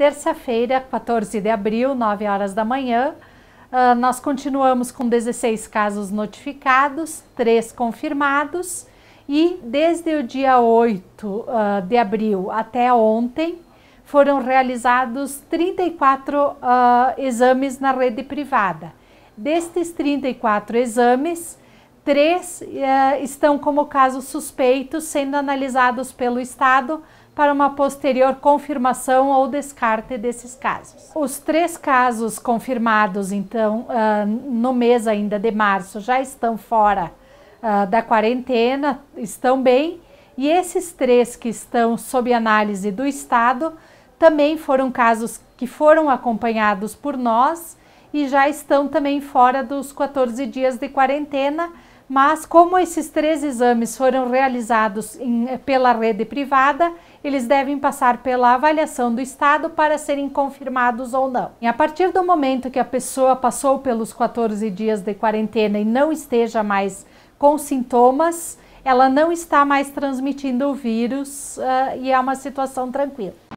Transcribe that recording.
terça-feira, 14 de abril, 9 horas da manhã. Uh, nós continuamos com 16 casos notificados, 3 confirmados, e desde o dia 8 uh, ah, de abril até ontem foram realizados 34 uh, ah, exames na rede privada. Destes 34 exames, três eh, estão como casos suspeitos, sendo analisados pelo Estado para uma posterior confirmação ou descarte desses casos. Os três casos confirmados, então, ah, no mês ainda de março, já estão fora ah, da quarentena, estão bem, e esses três que estão sob análise do Estado também foram casos que foram acompanhados por nós e já estão também fora dos 14 dias de quarentena, mas como esses três exames foram realizados em, eh, pela rede privada, eles devem passar pela avaliação do Estado para serem confirmados ou não. E a partir do momento que a pessoa passou pelos 14 dias de quarentena e não esteja mais com sintomas, ela não está mais transmitindo o vírus uh, e é uma situação tranquila.